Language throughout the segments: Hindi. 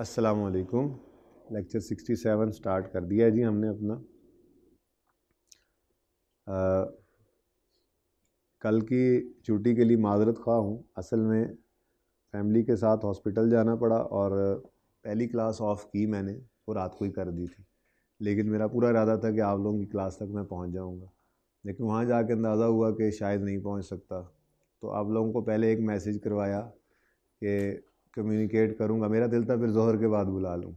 असलकुम लेक्चर 67 स्टार्ट कर दिया है जी हमने अपना आ, कल की छुट्टी के लिए माजरत ख्वा हूँ असल में फैमिली के साथ हॉस्पिटल जाना पड़ा और पहली क्लास ऑफ की मैंने वो रात को ही कर दी थी लेकिन मेरा पूरा इरादा था कि आप लोगों की क्लास तक मैं पहुँच जाऊँगा लेकिन वहाँ जा कर अंदाज़ा हुआ कि शायद नहीं पहुँच सकता तो आप लोगों को पहले एक मैसेज करवाया कि कम्युनिकेट करूँगा मेरा दिल था फिर जहर के बाद बुला लूँ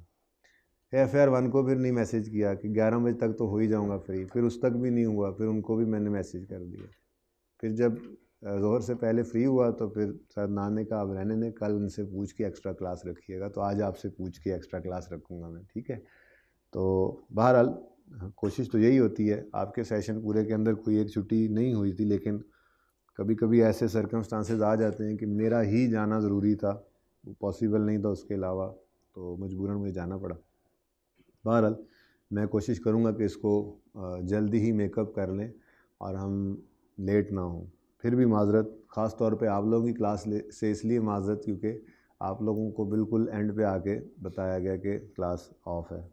एफ आर वन को फिर नहीं मैसेज किया कि ग्यारह बजे तक तो हो ही जाऊँगा फ्री फिर उस तक भी नहीं हुआ फिर उनको भी मैंने मैसेज कर दिया फिर जब जोहर से पहले फ्री हुआ तो फिर सर ना ने कहा अब रहने ने कल उनसे पूछ के एक्स्ट्रा क्लास रखिएगा तो आज आपसे पूछ के एक्स्ट्रा क्लास रखूँगा मैं ठीक है तो बहरहाल हाँ, कोशिश तो यही होती है आपके सेशन पूरे के अंदर कोई एक छुट्टी नहीं हुई थी लेकिन कभी कभी ऐसे सरकमस्टांसेस आ जाते हैं कि मेरा ही जाना ज़रूरी था पॉसिबल नहीं था उसके अलावा तो मजबूरन मुझे जाना पड़ा बहरहाल मैं कोशिश करूँगा कि इसको जल्दी ही मेकअप कर लें और हम लेट ना हों फिर भी माजरत ख़ास तौर पे आप लोगों की क्लास से इसलिए माजरत क्योंकि आप लोगों को बिल्कुल एंड पे आके बताया गया कि क्लास ऑफ है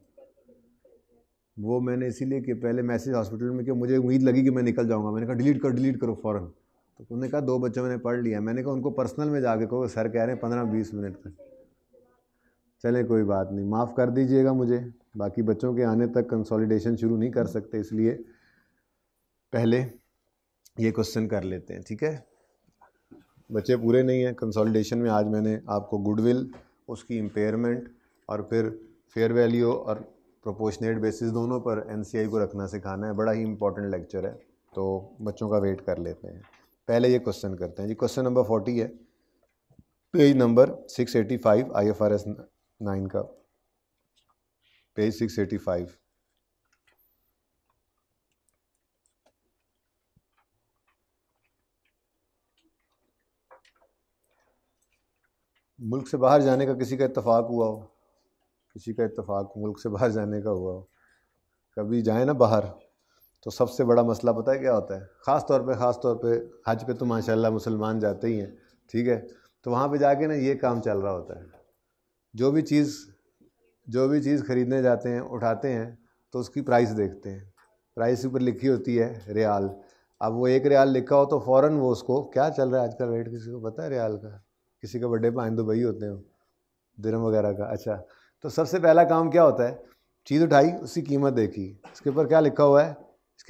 वो मैंने इसीलिए कि पहले मैसेज हॉस्पिटल में कि मुझे उम्मीद लगी कि मैं निकल जाऊंगा मैंने कहा डिलीट कर डिलीट करो फ़ौरन तो उन्होंने कहा दो बच्चों ने पढ़ लिया मैंने कहा उनको पर्सनल में जाके कहो सर कह रहे हैं पंद्रह बीस मिनट तक चले कोई बात नहीं माफ़ कर दीजिएगा मुझे बाकी बच्चों के आने तक कंसोलिडेशन शुरू नहीं कर सकते इसलिए पहले ये क्वेश्चन कर लेते हैं ठीक है बच्चे पूरे नहीं हैं कंसोलिडेशन में आज मैंने आपको गुडविल उसकी इम्पेयरमेंट और फिर फेयर वैल्यू और प्रोपोर्शनेट बेसिस दोनों पर एन को रखना सिखाना है बड़ा ही इंपॉर्टेंट लेक्चर है तो बच्चों का वेट कर लेते हैं पहले ये क्वेश्चन करते हैं जी क्वेश्चन नंबर फोर्टी है page number six eighty five I F R S nine का पेज सिक्स एटी फाइव मुल्क से बाहर जाने का किसी का इतफाक हुआ हो किसी का इतफाक मुल्क से बाहर जाने का हुआ हो कभी जाए ना बाहर तो सबसे बड़ा मसला पता है क्या होता है ख़ास तौर पर ख़ास तौर पर हज पे तो माशा मुसलमान जाते ही हैं ठीक है तो वहाँ पर जाके ना ये काम चल रहा होता है जो भी चीज़ जो भी चीज़ ख़रीदने जाते हैं उठाते हैं तो उसकी प्राइस देखते हैं प्राइस ऊपर लिखी होती है रियाल अब वो एक रियाल लिखा हो तो फ़ौर वो उसको क्या चल रहा है आज का रेट किसी को पता है रियाल का किसी का बर्थडे पाएँ दुबई होते हैं दिनम वगैरह का अच्छा तो सबसे पहला काम क्या होता है चीज़ उठाई उसकी कीमत देखी उसके ऊपर क्या लिखा हुआ है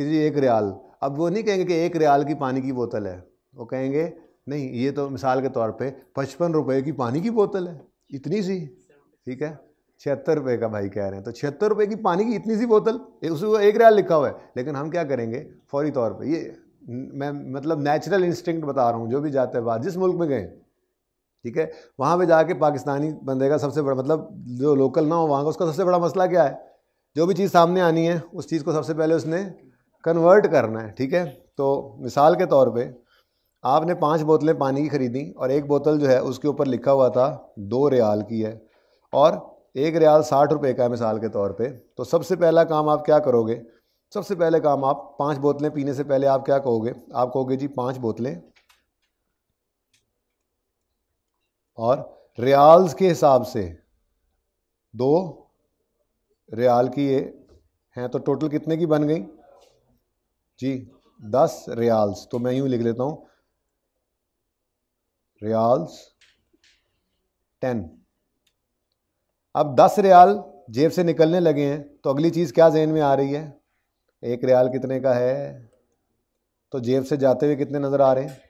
कि जी एक रियाल अब वो नहीं कहेंगे कि एक रियाल की पानी की बोतल है वो कहेंगे नहीं ये तो मिसाल के तौर पे पचपन रुपए की पानी की बोतल है इतनी सी ठीक है छिहत्तर रुपये का भाई कह रहे हैं तो छिहत्तर रुपये की पानी की इतनी सी बोतल उस एक रियाल लिखा हुआ है लेकिन हम क्या करेंगे फौरी तौर पर ये मैं मतलब नेचुरल इंस्टिंक्ट बता रहा हूँ जो भी जाते बाहर जिस मुल्क में गए ठीक है वहाँ पे जाके पाकिस्तानी बंदे का सबसे बड़ा मतलब जो लोकल ना हो वहाँ का उसका सबसे बड़ा मसला क्या है जो भी चीज़ सामने आनी है उस चीज़ को सबसे पहले उसने कन्वर्ट करना है ठीक है तो मिसाल के तौर पे आपने पांच बोतलें पानी की ख़रीदी और एक बोतल जो है उसके ऊपर लिखा हुआ था दो रियाल की है और एक रियाल साठ रुपये का है मिसाल के तौर पे तो सबसे पहला काम आप क्या करोगे सबसे पहले काम आप पांच बोतलें पीने से पहले आप क्या कहोगे आप कहोगे जी पांच बोतलें और रियाल्स के हिसाब से दो रियाल की ये हैं तो टोटल कितने की बन गई जी दस रियाल्स तो मैं यूँ लिख लेता हूँ रियाल्स टेन अब दस रियाल जेब से निकलने लगे हैं तो अगली चीज़ क्या जहन में आ रही है एक रियाल कितने का है तो जेब से जाते हुए कितने नज़र आ रहे हैं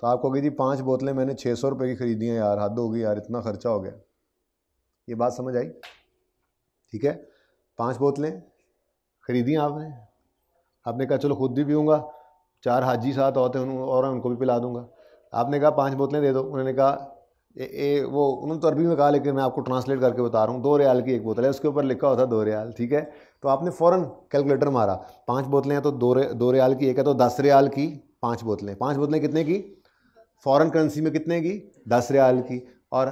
तो आप कहोगे जी पांच बोतलें मैंने छः सौ रुपये की ख़रीदी हैं यार हद हो गई यार इतना खर्चा हो गया ये बात समझ आई ठीक है पांच बोतलें खरीदी आपने आपने कहा चलो खुद भी पीऊँगा चार हाजी साथ होते हैं और उनको भी पिला दूंगा आपने कहा पाँच बोतलें दे दो उन्होंने कहा ए, ए वो उन्होंने तो अरबी में कहा लेकिन मैं आपको ट्रांसलेट करके बता रहा हूँ दो रियाल की एक बोतल है उसके ऊपर लिखा होता दो रियाल ठीक है तो आपने फ़ौरन कैलकुलेटर मारा पाँच बोतलें हैं तो दो रे, दो रियाल की एक है तो दस रियाल की पाँच बोतलें पाँच बोतलें कितने की फ़ौरन करेंसी में कितने की दस रियाल की और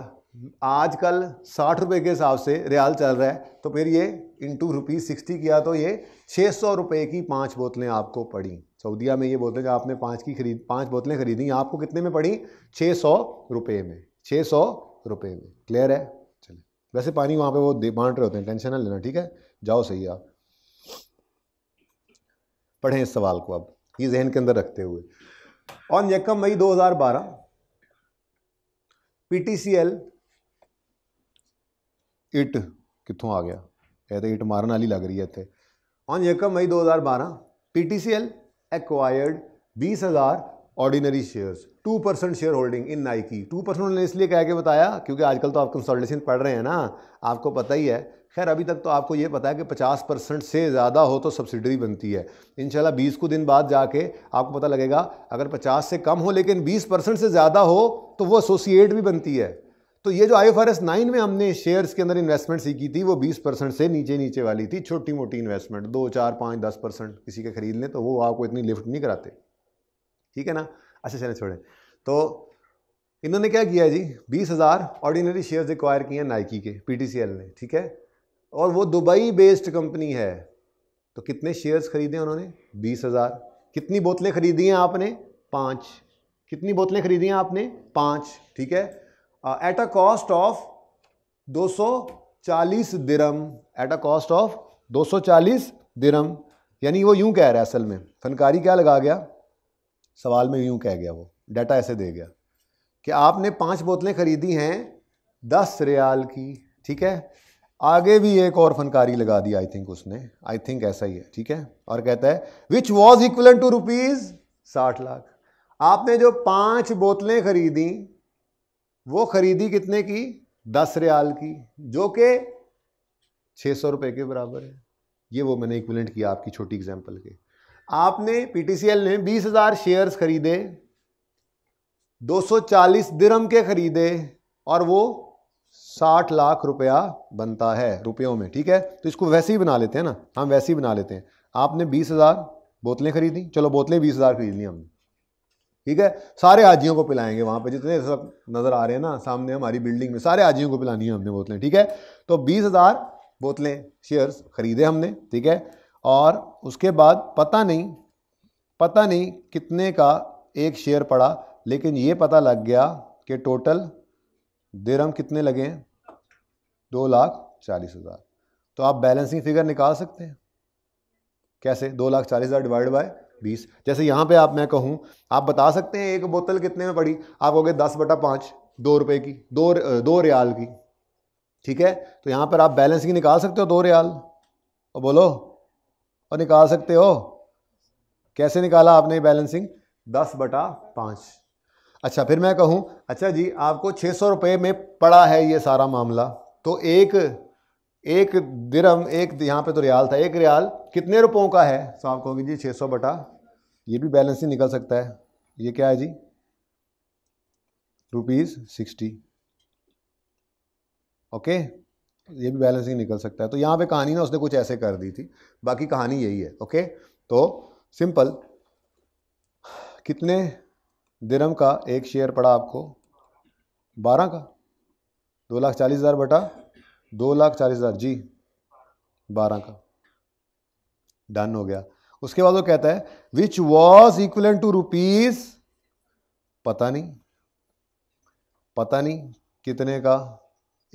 आजकल साठ रुपये के हिसाब से रियाल चल रहा है तो फिर ये इंटू रुपीज़ सिक्सटी किया तो ये छः सौ रुपये की पाँच बोतलें आपको पड़ी सऊदिया में ये बोलते हैं आपने पाँच की खरीद पाँच बोतलें खरीदी आपको कितने में पड़ी छः सौ रुपये में छः सौ रुपये में क्लियर है चले वैसे पानी वहाँ पे वो बांट रहे होते हैं टेंशन ना लेना ठीक है जाओ सही आप पढ़ें इस सवाल को अब ये जहन के अंदर रखते हुए ऑन यकम मई 2012 पीटीसीएल इट कितों आ गया ਇੱਟ इट तो मारन ਗਿਆ लग रही है ਮਾਰਨ ਵਾਲੀ एक मई दो हज़ार बारह P T C L acquired बीस हज़ार ordinary shares percent shareholding in नाइकी परसेंट उन्होंने इसलिए कह के बताया क्योंकि आजकल तो आप कंसल्टेशन पढ़ रहे हैं ना आपको पता ही है खैर अभी तक तो आपको ये पता है कि 50 परसेंट से ज़्यादा हो तो सब्सिडरी बनती है इनशाला बीस को दिन बाद जाके आपको पता लगेगा अगर 50 से कम हो लेकिन 20 परसेंट से ज़्यादा हो तो वो एसोसिएट भी बनती है तो ये जो I F R S nine में हमने शेयर्स के अंदर इन्वेस्टमेंट सीखी थी वो बीस परसेंट से नीचे नीचे वाली थी छोटी मोटी इन्वेस्टमेंट दो चार पाँच दस परसेंट किसी के खरीद लें तो वो आपको इतनी लिफ्ट नहीं कराते ठीक है ना अच्छा चले छोड़ें तो इन्होंने क्या किया जी बीस हज़ार ऑर्डिनरी शेयर्स एक्वायर किए हैं नाइकी के पी ने ठीक है और वो दुबई बेस्ड कंपनी है तो कितने शेयर्स खरीदे उन्होंने बीस हज़ार कितनी बोतलें खरीदी हैं आपने पाँच कितनी बोतलें खरीदी हैं आपने पाँच ठीक है at a cost of 240 dirham at a cost of 240 dirham यानी वो यूं कह रहा है असल में फनकारी क्या लगा गया सवाल में यूं कह गया वो डाटा ऐसे दे गया कि आपने पांच बोतलें खरीदी हैं दस रियाल की ठीक है आगे भी एक और फनकारी लगा दी आई थिंक उसने आई थिंक ऐसा ही है ठीक है और कहता है which was equal to rupees साठ लाख आपने जो पांच बोतलें खरीदी वो ख़रीदी कितने की दस रियाल की जो कि छः सौ रुपये के बराबर है ये वो मैंने इक्विलेंट किया आपकी छोटी एग्जांपल के आपने पीटीसीएल ने बीस हज़ार शेयर्स खरीदे दो सौ चालीस दिरम के खरीदे और वो साठ लाख रुपया बनता है रुपयों में ठीक है तो इसको वैसे ही बना लेते हैं ना हम वैसे ही बना लेते हैं आपने बीस हज़ार बोतलें खरीदी चलो बोतलें बीस हज़ार खरीद ली हमने ठीक है सारे हाजियों को पिलाएंगे वहाँ पे जितने सब नज़र आ रहे हैं ना सामने हमारी बिल्डिंग में सारे हाजियों को पिलानी है हमने बोतलें ठीक है तो बीस हज़ार बोतलें शेयर्स ख़रीदे हमने ठीक है और उसके बाद पता नहीं पता नहीं कितने का एक शेयर पड़ा लेकिन ये पता लग गया कि टोटल दिरम कितने लगे हैं दो लाख चालीस हज़ार तो आप बैलेंसिंग फिगर निकाल सकते हैं कैसे दो लाख चालीस हज़ार डिवाइड बाय बीस जैसे यहाँ पे आप मैं कहूँ आप बता सकते हैं एक बोतल कितने में पड़ी आप कहोगे दस बटा पाँच दो रुपये की दो दो रियाल की ठीक है तो यहाँ पर आप बैलेंस की निकाल सकते हो दो रियाल और बोलो और निकाल सकते हो कैसे निकाला आपने बैलेंसिंग दस बटा पाँच अच्छा फिर मैं कहूँ अच्छा जी आपको छः सौ रुपये में पड़ा है ये सारा मामला तो एक एक दिरम एक यहाँ पे तो रियाल था एक रियाल कितने रुपयों का है तो आप कहोगे जी 600 बटा ये भी बैलेंस ही निकल सकता है ये क्या है जी रुपीज़ सिक्सटी ओके ये भी बैलेंस ही निकल सकता है तो यहाँ पे कहानी ना उसने कुछ ऐसे कर दी थी बाकी कहानी यही है ओके तो सिंपल कितने दिरम का एक शेयर पड़ा आपको बारह का दो लाख चालीस हज़ार बटा दो लाख चालीस हज़ार जी बारह का डन हो गया उसके बाद वो कहता है which was equal to rupees पता नहीं पता नहीं कितने का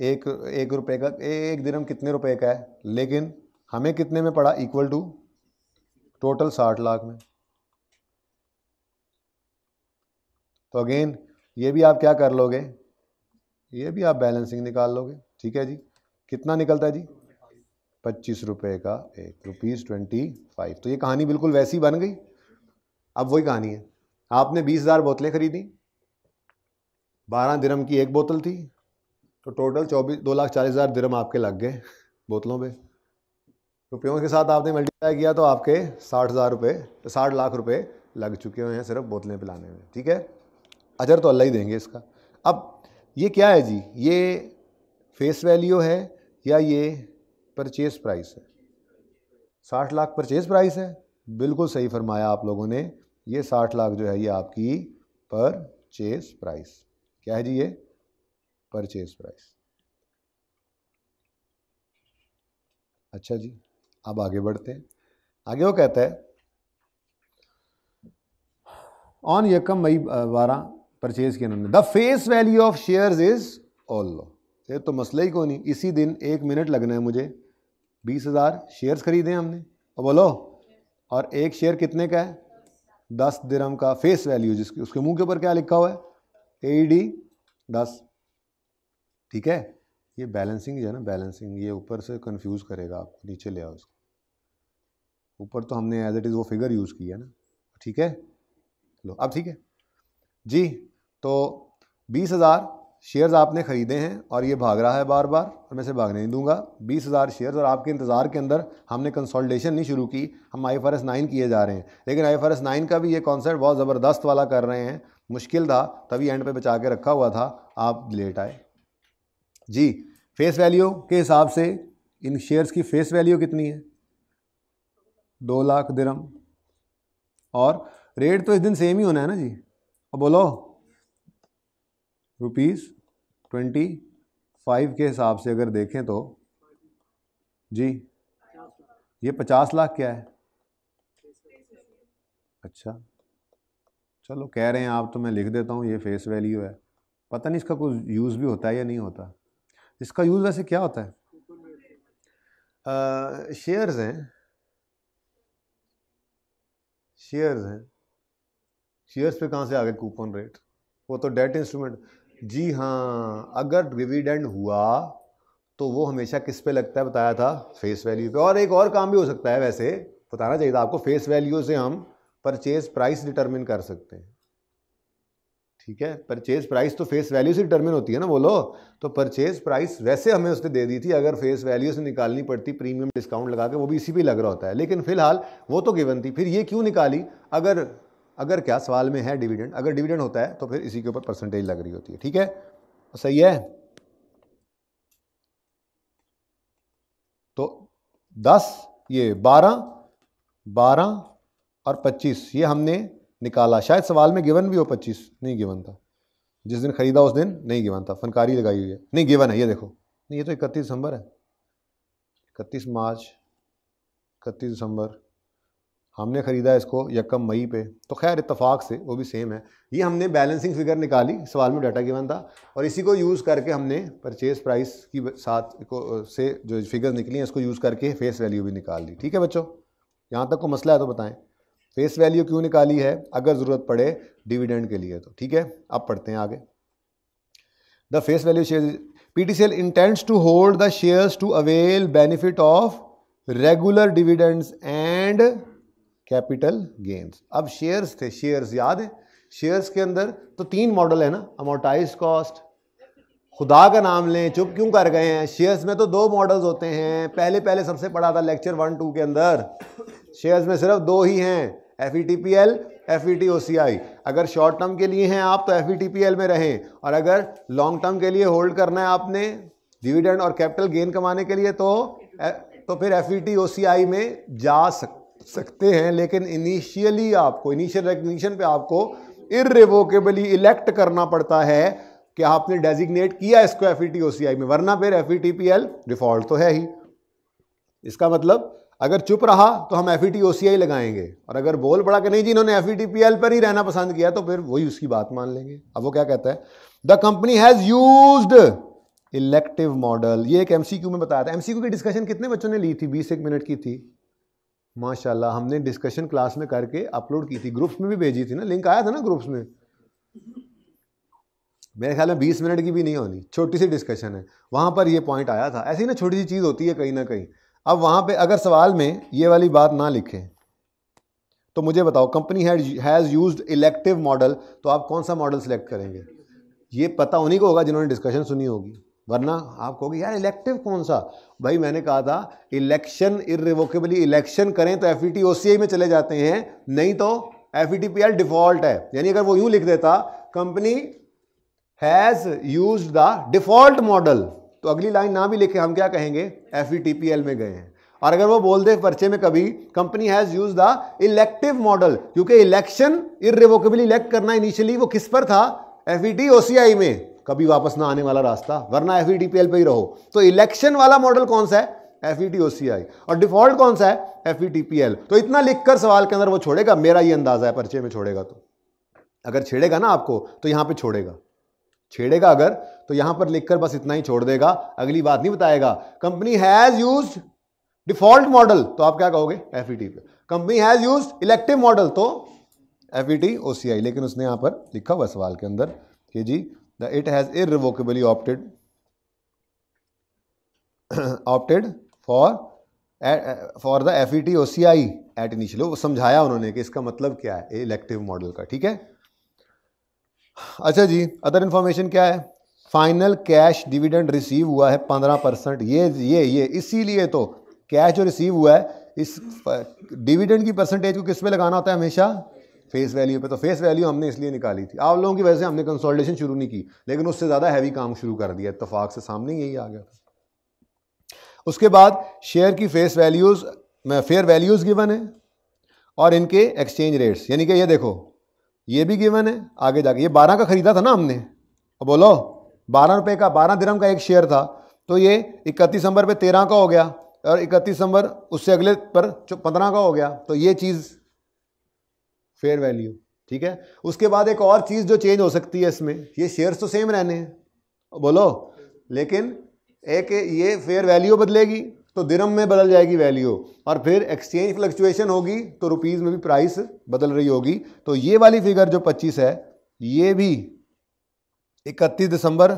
एक एक रुपए का एक दिन कितने रुपए का है लेकिन हमें कितने में पड़ा इक्वल टू टोटल साठ लाख में तो अगेन ये भी आप क्या कर लोगे ये भी आप बैलेंसिंग निकाल लोगे ठीक है जी कितना निकलता है जी पच्चीस रुपये का एक रुपीज़ ट्वेंटी फाइव तो ये कहानी बिल्कुल वैसी बन गई अब वही कहानी है आपने बीस हज़ार बोतलें खरीदी बारह दिरम की एक बोतल थी तो टोटल चौबीस दो लाख चालीस हज़ार दिरम आपके लग गए बोतलों पे रुपयों के साथ आपने मल्टीप्लाई किया तो आपके साठ हज़ार रुपये तो साठ लाख रुपये लग चुके हुए हैं सिर्फ बोतलें पिलाने में ठीक है अजर तो अल्लाह ही देंगे इसका अब ये क्या है जी ये फेस वैल्यू है या ये परचेज प्राइस है साठ लाख परचेज प्राइस है बिल्कुल सही फरमाया आप लोगों ने ये साठ लाख जो है ये आपकी परचेज प्राइस क्या है जी ये परचेज प्राइस अच्छा जी अब आगे बढ़ते हैं आगे वो कहता है ऑन यकम मई बारह परचेज किया उन्होंने the face value of shares is all low ये तो मसला ही कोई नहीं इसी दिन एक मिनट लगना है मुझे बीस हज़ार शेयर्स ख़रीदे हमने और बोलो और एक शेयर कितने का है दस दिरम का फेस वैल्यू जिसके उसके मुंह के ऊपर क्या लिखा हुआ है ए डी e दस ठीक है ये बैलेंसिंग जो है ना बैलेंसिंग ये ऊपर से कंफ्यूज करेगा आपको नीचे ले आओ उसको ऊपर तो हमने एज इट इज़ वो फिगर यूज़ किया है ना ठीक है लो अब ठीक है जी तो बीस हज़ार शेयर्स आपने ख़रीदे हैं और ये भाग रहा है बार बार और मैं इसे भाग नहीं दूंगा बीस हज़ार शेयर्स और आपके इंतज़ार के अंदर हमने कंसोलिडेशन नहीं शुरू की हम आई फर नाइन किए जा रहे हैं लेकिन आई फर नाइन का भी ये कॉन्सेप्ट बहुत ज़बरदस्त वाला कर रहे हैं मुश्किल था तभी एंड पे बचा के रखा हुआ था आप लेट आए जी फेस वैल्यू के हिसाब से इन शेयर्स की फेस वैल्यू कितनी है दो लाख दिरम और रेट तो इस दिन सेम ही होना है ना जी और बोलो रुपीज़ ट्वेंटी फाइव के हिसाब से अगर देखें तो जी ये पचास लाख क्या है अच्छा चलो कह रहे हैं आप तो मैं लिख देता हूँ ये फेस वैल्यू है पता नहीं इसका कुछ यूज़ भी होता है या नहीं होता इसका यूज़ वैसे क्या होता है शेयर्स हैं शेयर्स हैं शेयर्स पे कहाँ से आ गए कूपन रेट वो तो डेट इंस्ट्रूमेंट जी हाँ अगर डिविडेंड हुआ तो वो हमेशा किस पे लगता है बताया था फेस वैल्यू पे और एक और काम भी हो सकता है वैसे बताना चाहिए था आपको फेस वैल्यू से हम परचेज प्राइस डिटरमिन कर सकते हैं ठीक है परचेज प्राइस तो फेस वैल्यू से डिटरमिन होती है ना बोलो तो परचेज प्राइस वैसे हमें उसने दे दी थी अगर फेस वैल्यू से निकालनी पड़ती प्रीमियम डिस्काउंट लगा के वो भी इसी पे लग रहा होता है लेकिन फिलहाल वो तो गिवन थी फिर ये क्यों निकाली अगर अगर क्या सवाल में है डिविडेंड अगर डिविडेंड होता है तो फिर इसी के ऊपर परसेंटेज लग रही होती है ठीक है सही है तो दस ये बारह बारह और पच्चीस ये हमने निकाला शायद सवाल में गिवन भी हो पच्चीस नहीं गिवन था जिस दिन खरीदा उस दिन नहीं गिवन था फनकारी लगाई हुई है नहीं गिवन है ये देखो नहीं ये तो इकतीस दिसंबर है इकतीस मार्च इकतीस दिसंबर हमने ख़रीदा इसको यकम मई पे तो खैर इतफाक़ से वो भी सेम है ये हमने बैलेंसिंग फिगर निकाली सवाल में डाटा गिवन था और इसी को यूज़ करके हमने परचेज़ प्राइस की साथ को से जो फिगर निकली हैं इसको यूज़ करके फेस वैल्यू भी निकाल ली ठीक है बच्चों यहाँ तक को मसला है तो बताएं फेस वैल्यू क्यों निकाली है अगर ज़रूरत पड़े डिविडेंड के लिए तो ठीक है अब पढ़ते हैं आगे the face value share P T C L intends to hold the shares to avail benefit of regular dividends and capital gains अब शेयर्स थे शेयर्स याद है शेयर्स के अंदर तो तीन मॉडल है ना अमोटाइज कॉस्ट खुदा का नाम लें चुप क्यों कर गए हैं शेयर्स में तो दो मॉडल्स होते हैं पहले पहले सबसे पढ़ा था लेक्चर वन टू के अंदर शेयर्स में सिर्फ दो ही हैं F E T P L F E T O C I अगर शॉर्ट टर्म के लिए हैं आप तो F E T P L में रहें और अगर लॉन्ग टर्म के लिए होल्ड करना है आपने डिविडेंड और कैपिटल गेन कमाने के लिए तो तो फिर F E T O C I में जा सक सकते हैं लेकिन इनिशियली आपको इनिशियल रिकग्निशन पे आपको इरिवोकेबली इलेक्ट करना पड़ता है कि आपने डेजिग्नेट किया इसको एफ e में वरना फिर एफ डिफॉल्ट e तो है ही इसका मतलब अगर चुप रहा तो हम एफ e लगाएंगे और अगर बोल पड़ा कि नहीं जी इन्होंने एफ पर ही रहना पसंद किया तो फिर वही उसकी बात मान लेंगे अब वो क्या कहता है the company has use elective model ये एक एमसीक्यू में बताया था एमसीक्यू की डिस्कशन कितने बच्चों ने ली थी बीस एक मिनट की थी माशाल्लाह हमने डिस्कशन क्लास में करके अपलोड की थी ग्रुप्स में भी भेजी थी ना लिंक आया था ना ग्रुप्स में मेरे ख्याल में बीस मिनट की भी नहीं होनी छोटी सी डिस्कशन है वहाँ पर ये पॉइंट आया था ऐसी ना छोटी सी चीज़ होती है कहीं ना कहीं अब वहाँ पे अगर सवाल में ये वाली बात ना लिखें तो मुझे बताओ company has use elective model तो आप कौन सा मॉडल सेलेक्ट करेंगे ये पता उन्हीं को होगा जिन्होंने डिस्कशन सुनी होगी वरना आप कहोगे यार इलेक्टिव कौन सा भाई मैंने कहा था इलेक्शन इरिवोकेबली इलेक्शन करें तो एफ ई e में चले जाते हैं नहीं तो एफ ई डिफॉल्ट है यानी अगर वो यूं लिख देता company has use the default model तो अगली लाइन ना भी लिखे हम क्या कहेंगे एफ e में गए हैं और अगर वो बोल दे पर्चे में कभी company has use the elective model क्योंकि इलेक्शन इरिवोकेबली इलेक्ट करना इनिशियली वो किस पर था एफ e में कभी वापस ना आने वाला रास्ता वरना एफ e पे ही रहो तो इलेक्शन वाला मॉडल कौन सा है एफ e और डिफॉल्ट कौन सा है एफ e तो इतना लिखकर सवाल के अंदर वो छोड़ेगा मेरा ये अंदाजा है पर्चे में छोड़ेगा तो अगर छेड़ेगा ना आपको तो यहां पे छोड़ेगा छेड़ेगा अगर तो यहां पर लिखकर बस इतना ही छोड़ देगा अगली बात नहीं बताएगा company has use default model तो आप क्या कहोगे F company has use elective model तो एफ ई लेकिन उसने यहां पर लिखा हुआ सवाल के अंदर कि जी the it has irrevocably opted opted for for the F E T O C I at initial वो समझाया उन्होंने कि इसका मतलब क्या है इलेक्टिव मॉडल का ठीक है अच्छा जी अदर इंफॉर्मेशन क्या है फाइनल कैश डिविडेंड रिसीव हुआ है पंद्रह परसेंट ये ये ये इसीलिए तो कैश जो रिसीव हुआ है इस डिविडेंड uh, की परसेंटेज को किस पे लगाना होता है हमेशा फेस वैल्यू पे तो फेस वैल्यू हमने इसलिए निकाली थी आप लोगों की वजह से हमने कंसोलिडेशन शुरू नहीं की लेकिन उससे ज़्यादा हैवी काम शुरू कर दिया इतफाक से सामने यही आ गया था उसके बाद शेयर की face values fair values given है और इनके एक्सचेंज रेट्स यानी कि ये देखो ये भी गिवन है आगे जाके ये बारह का ख़रीदा था ना हमने अब बोलो बारह रुपये का बारह दिरम का एक शेयर था तो ये इकतीस नंबर पे तेरह का हो गया और इकतीस नंबर उससे अगले पर पंद्रह का हो गया तो ये चीज़ फेयर वैल्यू ठीक है उसके बाद एक और चीज़ जो चेंज हो सकती है इसमें ये शेयर्स तो सेम रहने हैं बोलो लेकिन एक ये फेयर वैल्यू बदलेगी तो दिरम में बदल जाएगी वैल्यू और फिर एक्सचेंज फ्लक्चुएशन होगी तो रुपीज़ में भी प्राइस बदल रही होगी तो ये वाली फिगर जो 25 है ये भी 31 दिसंबर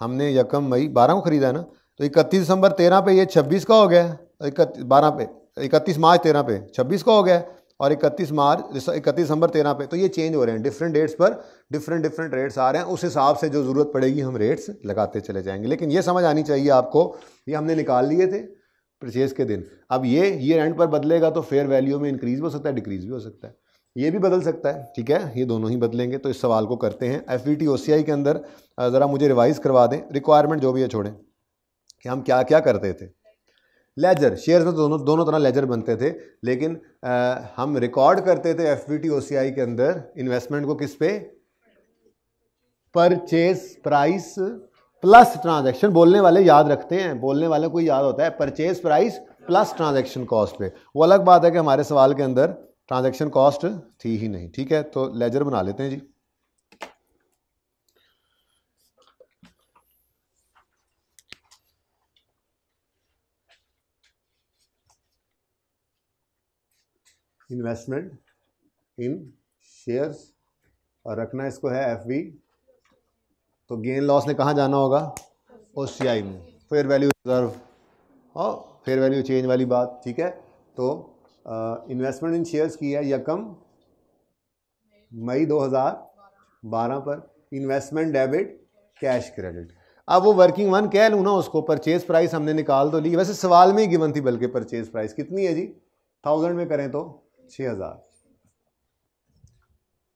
हमने यकम मई 12 को ख़रीदा है ना तो 31 दिसंबर 13 पे ये 26 का हो गया इकतीस बारह पे 31 मार्च 13 पे 26 का हो गया और 31 मार्च इकतीस दिसंबर तेरह पे तो ये चेंज हो रहे हैं डिफरेंट डेट्स पर डिफरेंट डिफरेंट रेट्स आ रहे हैं उस हिसाब से जो ज़रूरत पड़ेगी हम रेट्स लगाते चले जाएंगे लेकिन ये समझ आनी चाहिए आपको ये हमने निकाल लिए थे परचेज़ के दिन अब ये ये एंड पर बदलेगा तो फेयर वैल्यू में इंक्रीज़ भी हो सकता है डिक्रीज़ भी हो सकता है ये भी बदल सकता है ठीक है ये दोनों ही बदलेंगे तो इस सवाल को करते हैं F E T O C आई के अंदर ज़रा मुझे रिवाइज़ करवा दें रिक्वायरमेंट जो भी है छोड़ें कि हम क्या क्या करते थे लेजर शेयर्स में तो दोनों दोनों तरह लेजर बनते थे लेकिन आ, हम रिकॉर्ड करते थे एफ बी के अंदर इन्वेस्टमेंट को किस पे परचेज प्राइस प्लस ट्रांजैक्शन बोलने वाले याद रखते हैं बोलने वाले को याद होता है purchase price plus transaction cost पे वो अलग बात है कि हमारे सवाल के अंदर ट्रांजैक्शन कॉस्ट थी ही नहीं ठीक है तो लेजर बना लेते हैं जी इन्वेस्टमेंट इन शेयर्स और रखना इसको है एफ वी तो गेन लॉस ने कहाँ जाना होगा ओ सी आई में फेयर वैल्यू रिजर्व और फेयर वैल्यू चेंज वाली बात ठीक है तो इन्वेस्टमेंट इन शेयर्स की है यकम मई 2012 पर इन्वेस्टमेंट डेबिट कैश क्रेडिट अब वो वर्किंग वन कह लूँ ना उसको परचेज प्राइस हमने निकाल तो ली वैसे सवाल में ही गिवन थी बल्कि परचेज प्राइस कितनी है जी थाउजेंड में करें तो छः हज़ार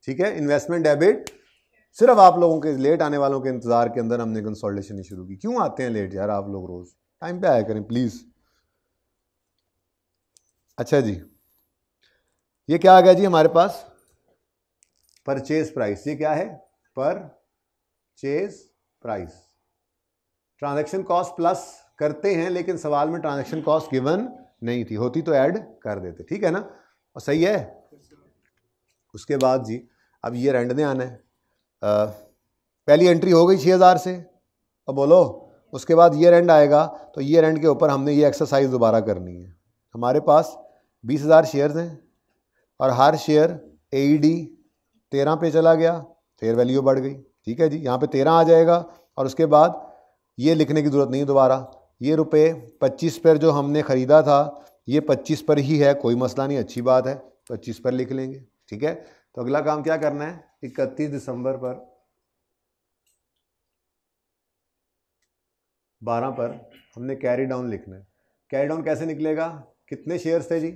ठीक है इन्वेस्टमेंट डेबिट सिर्फ आप लोगों के लेट आने वालों के इंतजार के अंदर हमने कंसोलिडेशन शुरू की क्यों आते हैं लेट यार आप लोग रोज टाइम पे आया करें प्लीज अच्छा जी ये क्या आ गया जी हमारे पास परचेज प्राइस ये क्या है purchase price transaction cost plus करते हैं लेकिन सवाल में ट्रांजेक्शन कॉस्ट गिवन नहीं थी होती तो ऐड कर देते ठीक है ना और सही है उसके बाद जी अब ये रेंट ने आना है आ, पहली एंट्री हो गई छः हज़ार से अब बोलो उसके बाद ये रेंट आएगा तो ये रेंट के ऊपर हमने ये एक्सरसाइज दोबारा करनी है हमारे पास बीस हज़ार शेयर्स हैं और हर शेयर ए डी तेरह पे चला गया फेयर वैल्यू बढ़ गई ठीक है जी यहाँ पे तेरह आ जाएगा और उसके बाद ये लिखने की ज़रूरत नहीं दोबारा ये रुपये पच्चीस पर जो हमने ख़रीदा था ये पच्चीस पर ही है कोई मसला नहीं अच्छी बात है पच्चीस पर लिख लेंगे ठीक है तो अगला काम क्या करना है इकतीस दिसंबर पर बारह पर हमने कैरी डाउन लिखना है कैरी डाउन कैसे निकलेगा कितने शेयर्स थे जी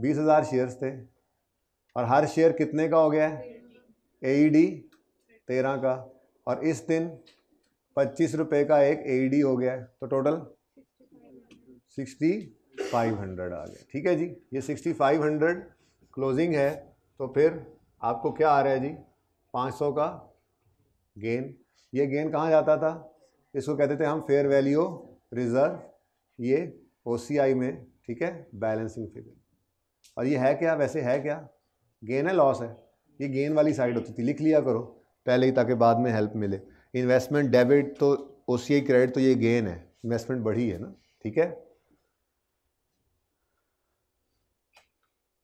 बीस हज़ार शेयर्स थे और हर शेयर कितने का हो गया है ए डी e तेरह का और इस दिन पच्चीस रुपये का एक ए डी e हो गया है तो टोटल सिक्सटी फाइव हंड्रेड आ गया ठीक है जी ये सिक्सटी फाइव हंड्रेड क्लोजिंग है तो फिर आपको क्या आ रहा है जी पाँच सौ का गेन ये गेन कहाँ जाता था इसको कहते थे हम फेयर वैल्यू रिज़र्व ये ओ में ठीक है बैलेंसिंग फिगर और ये है क्या वैसे है क्या गेन है लॉस है ये गेन वाली साइड होती थी लिख लिया करो पहले ही ताकि बाद में हेल्प मिले इन्वेस्टमेंट डेबिट तो ओ क्रेडिट तो ये गेन है इन्वेस्टमेंट बढ़ी है ना ठीक है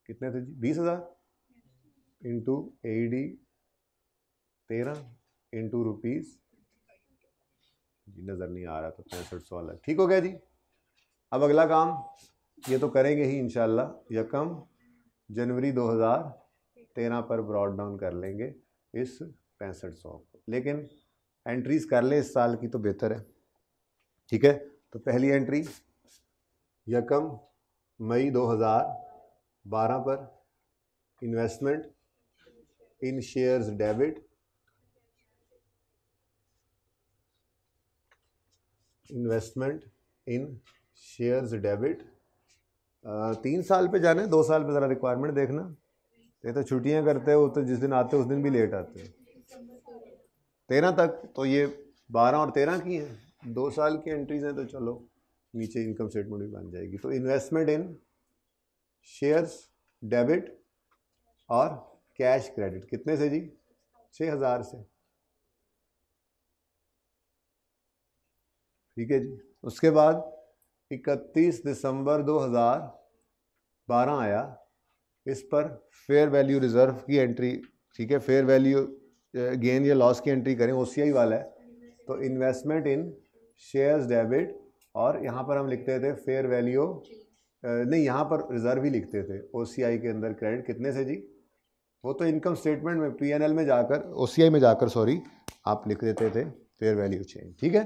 कितने थे जी बीस हज़ार इंटू ए डी तेरह इंटू रुपीज़ जी नज़र नहीं आ रहा तो पैंसठ सौ अलग ठीक हो गया जी अब अगला काम ये तो करेंगे ही इन यकम जनवरी 2013 पर ब्रॉड डाउन कर लेंगे इस पैंसठ सौ को लेकिन एंट्रीज कर लें इस साल की तो बेहतर है ठीक है तो पहली एंट्री यकम मई हज़ार बारह पर investment in shares debit investment in shares debit तीन साल पे जाने दो साल पे ज़रा रिक्वायरमेंट देखना ये तो छुट्टियां करते हो तो जिस दिन आते उस दिन भी लेट आते हैं तेरह तक तो ये बारह और तेरह की हैं दो साल की एंट्रीज हैं तो चलो नीचे इनकम स्टेटमेंट भी बन जाएगी तो इन्वेस्टमेंट इन शेयर्स डेबिट और कैश क्रेडिट कितने से जी छः हज़ार से ठीक है जी उसके बाद 31 दिसंबर 2012 आया इस पर फेयर वैल्यू रिज़र्व की एंट्री ठीक है फेयर वैल्यू गेन या लॉस की एंट्री करें ओ वाला है तो इन्वेस्टमेंट इन शेयर्स डेबिट और यहाँ पर हम लिखते थे फेयर वैल्यू नहीं यहाँ पर रिज़र्व ही लिखते थे ओ के अंदर क्रेडिट कितने से जी वो तो इनकम स्टेटमेंट में पी में जाकर ओ में जाकर सॉरी आप लिख देते थे फेयर वैल्यू चेंज ठीक है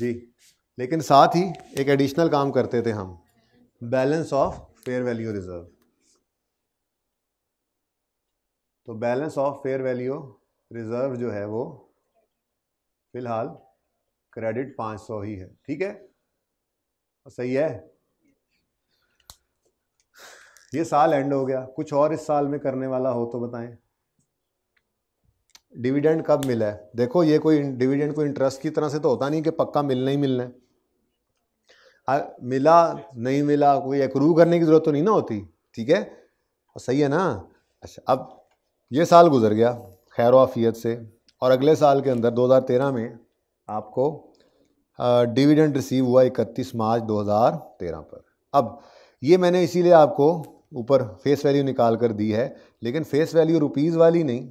जी लेकिन साथ ही एक एडिशनल काम करते थे हम balance of fair value reserve तो balance of fair value reserve जो है वो फिलहाल क्रेडिट 500 ही है ठीक है सही है ये साल एंड हो गया कुछ और इस साल में करने वाला हो तो बताएं डिविडेंड कब मिला है देखो ये कोई डिविडेंड कोई इंटरेस्ट की तरह से तो होता नहीं कि पक्का मिलना ही मिलना है आ, मिला नहीं मिला कोई एक करने की जरूरत तो नहीं ना होती ठीक है और सही है ना अच्छा अब ये साल गुजर गया खैर वाफियत से और अगले साल के अंदर 2013 में आपको डिविडेंड रिसीव हुआ 31 मार्च 2013 पर अब ये मैंने इसीलिए आपको ऊपर फेस वैल्यू निकाल कर दी है लेकिन फेस वैल्यू रुपीज़ वाली नहीं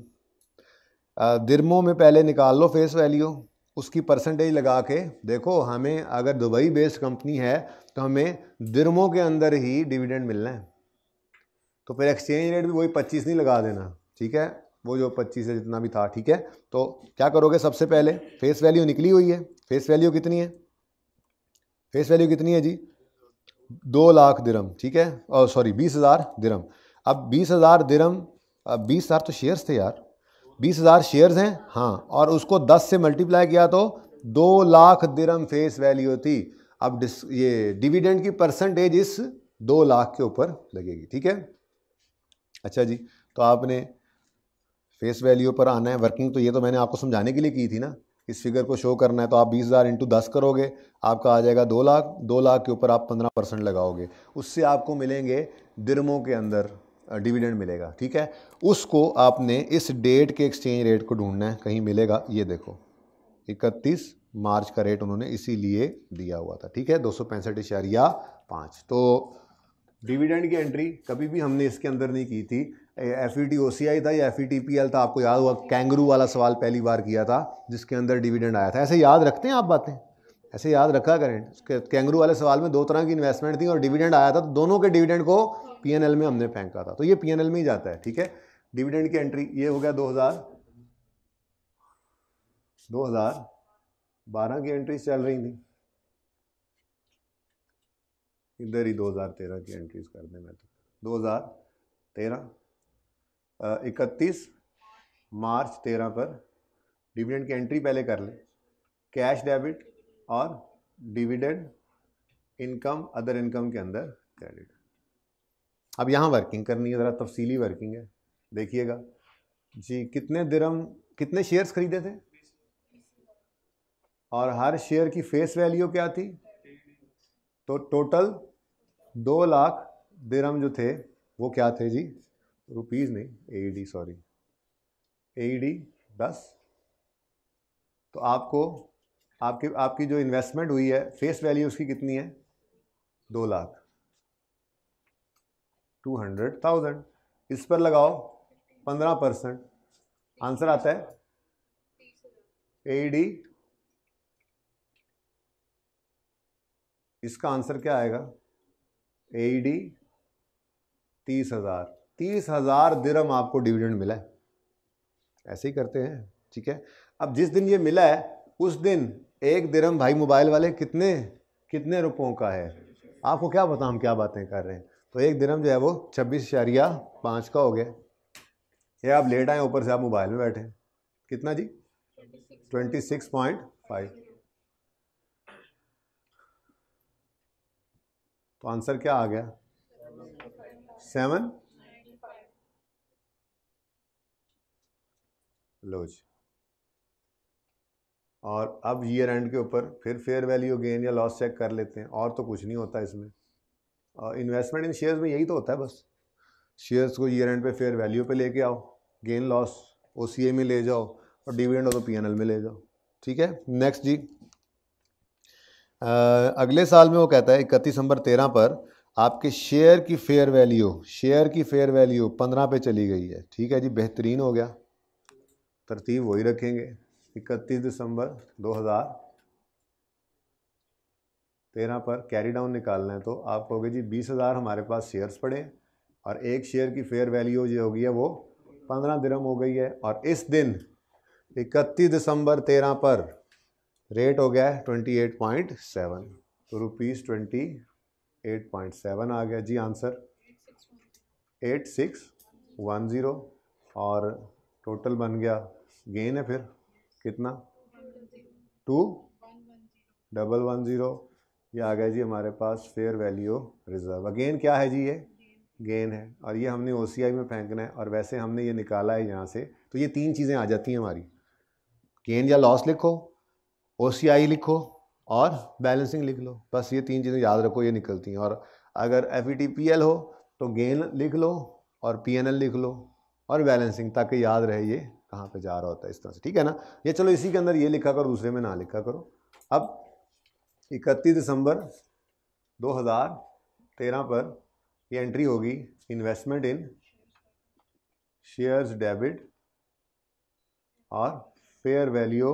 आ, दिरमों में पहले निकाल लो फेस वैल्यू उसकी परसेंटेज लगा के देखो हमें अगर दुबई बेस्ड कंपनी है तो हमें दिरमों के अंदर ही डिविडेंड मिलना है तो फिर एक्सचेंज रेट भी वही पच्चीस नहीं लगा देना ठीक है वो जो पच्चीस है जितना भी था ठीक है तो क्या करोगे सबसे पहले फेस वैल्यू निकली हुई है फेस वैल्यू कितनी है फेस वैल्यू कितनी है जी दो लाख दिरम ठीक है और सॉरी बीस हज़ार दिरम अब बीस हज़ार दिरम बीस हज़ार तो शेयर्स थे यार बीस हज़ार शेयर्स हैं हाँ और उसको दस से मल्टीप्लाई किया तो दो लाख दिरम फेस वैल्यू थी अब डिस ये डिविडेंड की परसेंटेज इस दो लाख के ऊपर लगेगी ठीक है अच्छा जी तो आपने फेस वैल्यू पर आना है वर्किंग तो ये तो मैंने आपको समझाने के लिए की थी ना इस फिगर को शो करना है तो आप बीस हज़ार इंटू दस करोगे आपका आ जाएगा दो लाख दो लाख के ऊपर आप पंद्रह परसेंट लगाओगे उससे आपको मिलेंगे दिरमों के अंदर डिविडेंड मिलेगा ठीक है उसको आपने इस डेट के एक्सचेंज रेट को ढूंढना है कहीं मिलेगा ये देखो इकतीस मार्च का रेट उन्होंने इसीलिए दिया हुआ था ठीक है दो सौ पैंसठ इशारिया पाँच तो डिविडेंड की एंट्री कभी भी हमने इसके अंदर नहीं की थी F E T O C आई था या एफ e था आपको याद हुआ कैंगरू वाला सवाल पहली बार किया था जिसके अंदर डिविडेंड आया था ऐसे याद रखते हैं आप बातें ऐसे याद रखा करें कैंगरू वाले सवाल में दो तरह की इन्वेस्टमेंट थी और डिविडेंड आया था तो दोनों के डिविडेंड को पी एन एल में हमने फेंका था तो ये पी एन एल में ही जाता है ठीक है डिविडेंड की एंट्री ये हो गया दो हज़ार दो हज़ार बारह की एंट्रीज चल रही थी इधर ही दो हजार तेरह की एंट्रीज कर दें मैं तो तेरह इकतीस मार्च तेरह पर डिविडेंड की एंट्री पहले कर लें कैश डेबिट और डिविडेंड इनकम अदर इनकम के अंदर क्रेडिट अब यहाँ वर्किंग करनी है ज़रा तफसीली वर्किंग है देखिएगा जी कितने दिरम कितने शेयर्स खरीदे थे और हर शेयर की फेस वैल्यू क्या थी तो टोटल दो लाख दिरम जो थे वो क्या थे जी रुपीज़ नहीं A D sorry A D दस तो आपको आपके आपकी जो इन्वेस्टमेंट हुई है फेस वैल्यू उसकी कितनी है दो लाख टू हंड्रेड थाउजेंड इस पर लगाओ पंद्रह परसेंट आंसर आता है ए डी e इसका आंसर क्या आएगा ए डी e तीस हज़ार तीस हज़ार दिरम आपको डिविडेंड मिला है ऐसे ही करते हैं ठीक है अब जिस दिन ये मिला है उस दिन एक दिरम भाई मोबाइल वाले कितने कितने रुपयों का है आपको क्या पता हम क्या बातें कर रहे हैं तो एक दिरम जो है वो छब्बीस शरिया पाँच का हो गया ये आप लेट आए ऊपर से आप मोबाइल में बैठे कितना जी ट्वेंटी सिक्स पॉइंट फाइव तो आंसर क्या आ गया सेवन जी और अब ईयर एंड के ऊपर फिर फेयर वैल्यू गेन या लॉस चेक कर लेते हैं और तो कुछ नहीं होता इसमें और इन्वेस्टमेंट इन शेयर्स में यही तो होता है बस शेयर्स को ईयर एंड पे फेयर वैल्यू पे लेके आओ गेन लॉस ओ में ले जाओ और डिविडेंड हो तो पी में ले जाओ ठीक है नेक्स्ट जी आ, अगले साल में वो कहता है इकतीस नंबर तेरह पर आपके शेयर की फेयर वैल्यू शेयर की फेयर वैल्यू पंद्रह पे चली गई है ठीक है जी बेहतरीन हो गया तरतीब वही रखेंगे इकतीस दिसंबर 2013 पर कैरी डाउन निकालना है तो आप कहोगे जी बीस हज़ार हमारे पास शेयर्स पड़े और एक शेयर की फेयर वैल्यू जो होगी है वो पंद्रह दिरम हो गई है और इस दिन इकतीस दिसंबर तेरह पर रेट हो गया है ट्वेंटी एट पॉइंट सेवन तो rupees twenty eight point seven आ गया जी answer eight six one zero और टोटल बन गया गेन है फिर कितना टू डबल वन ज़ीरो ये आ गया जी हमारे पास फेयर वैल्यू रिज़र्व अगेन क्या है जी ये गेन है और ये हमने ओ में फेंकना है और वैसे हमने ये निकाला है यहाँ से तो ये तीन चीज़ें आ जाती हैं हमारी गेन या लॉस लिखो ओ लिखो और बैलेंसिंग लिख लो बस ये तीन चीज़ें याद रखो ये निकलती हैं और अगर एफ e हो तो गेन लिख लो और पी लिख लो और बैलेंसिंग ताकि याद रहे ये कहाँ पे जा रहा होता है इस तरह से ठीक है ना ये चलो इसी के अंदर ये लिखा करो दूसरे में ना लिखा करो अब इकतीस दिसंबर 2013 पर ये एंट्री होगी इन्वेस्टमेंट इन शेयर्स डेबिट और fair value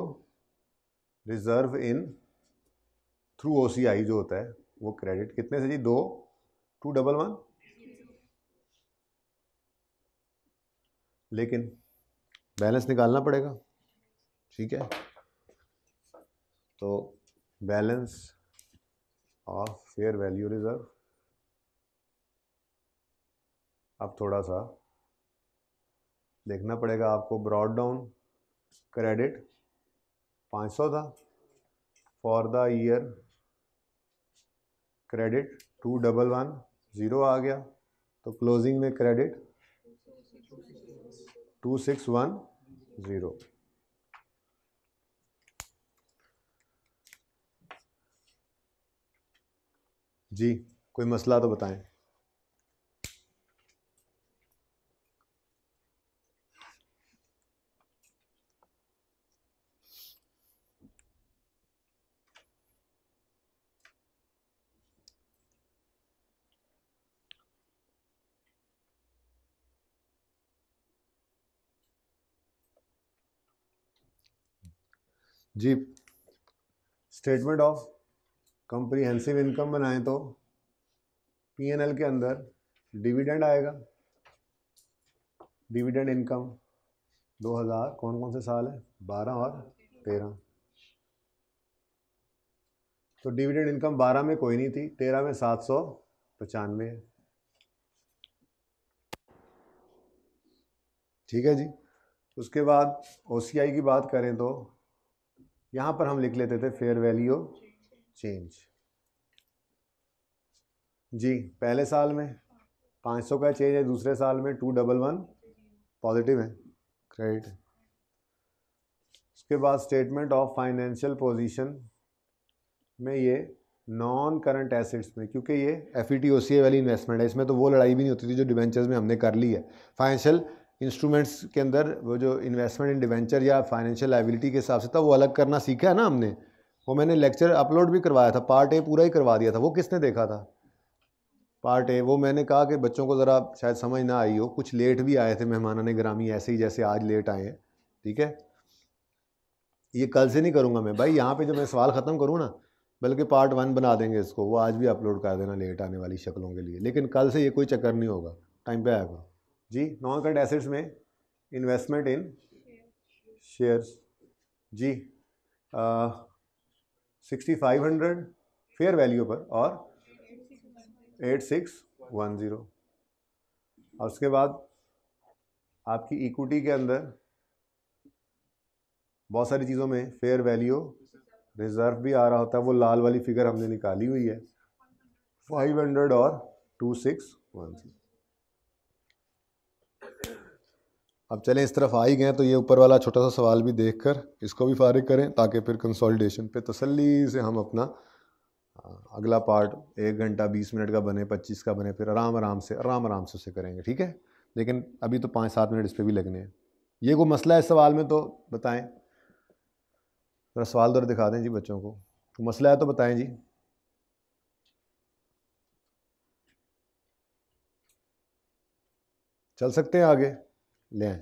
reserve in through O जो होता है वो क्रेडिट कितने से जी दो टू डबल वन लेकिन बैलेंस निकालना पड़ेगा ठीक है तो balance of fair value reserve अब थोड़ा सा देखना पड़ेगा आपको ब्रॉड डाउन क्रेडिट 500 था for the year credit two double one zero आ गया तो क्लोजिंग में credit two six one zero जी कोई मसला तो बताएं जी स्टेटमेंट ऑफ कंप्रीहेंसिव इनकम बनाएं तो पी एन एल के अंदर डिविडेंड आएगा डिविडेंड इनकम 2000 कौन कौन से साल है 12 और 13 तो डिविडेंड इनकम 12 में कोई नहीं थी 13 में सात सौ पचानवे है ठीक है जी उसके बाद ओ की बात करें तो यहाँ पर हम लिख लेते थे फेयर वैल्यू चेंज जी पहले साल में 500 का चेंज है दूसरे साल में टू डबल वन पॉजिटिव है क्रेडिट उसके बाद स्टेटमेंट ऑफ फाइनेंशियल पोजीशन में ये नॉन करंट एसेट्स में क्योंकि ये एफ ई e वाली इन्वेस्टमेंट है इसमें तो वो लड़ाई भी नहीं होती थी जो डिवेंचर्स में हमने कर ली है फाइनेंशियल इंस्ट्रूमेंट्स के अंदर वो जो इन्वेस्टमेंट इन डिवेंचर या फाइनेंशियल लाइबिलिटी के हिसाब से था वो अलग करना सीखा है ना हमने वो मैंने लेक्चर अपलोड भी करवाया था पार्ट ए पूरा ही करवा दिया था वो किसने देखा था पार्ट ए वो मैंने कहा कि बच्चों को ज़रा शायद समझ ना आई हो कुछ लेट भी आए थे मेहमाना ने ग्रामी ऐसे ही जैसे आज लेट आए हैं ठीक है ये कल से नहीं करूँगा मैं भाई यहाँ पर जब मैं सवाल ख़त्म करूँ ना बल्कि पार्ट वन बना देंगे इसको वो आज भी अपलोड कर देना लेट आने वाली शक्लों के लिए लेकिन कल से ये कोई चक्कर नहीं होगा टाइम पर आएगा जी नॉन करंट एसेट्स में इन्वेस्टमेंट इन शेयर्स जी sixty five hundred fair value पर और एट सिक्स वन ज़ीरो और उसके बाद आपकी इक्विटी के अंदर बहुत सारी चीज़ों में फेयर वैल्यू रिज़र्व भी आ रहा होता है वो लाल वाली फिगर हमने निकाली हुई है फाइव हंड्रेड और टू सिक्स वन जीरो अब चलें इस तरफ आ ही गए तो ये ऊपर वाला छोटा सा सवाल भी देख कर इसको भी फारिग करें ताकि फिर कंसोलिडेशन पे तसल्ली से हम अपना अगला पार्ट एक घंटा बीस मिनट का बने पच्चीस का बने फिर आराम आराम से आराम आराम से उसे करेंगे ठीक है लेकिन अभी तो पाँच सात मिनट इस पर भी लगने हैं ये कोई मसला है इस सवाल में तो बताएं थोड़ा सवाल दर तो दिखा दें जी बच्चों को तो मसला है तो बताएँ जी चल सकते हैं आगे लें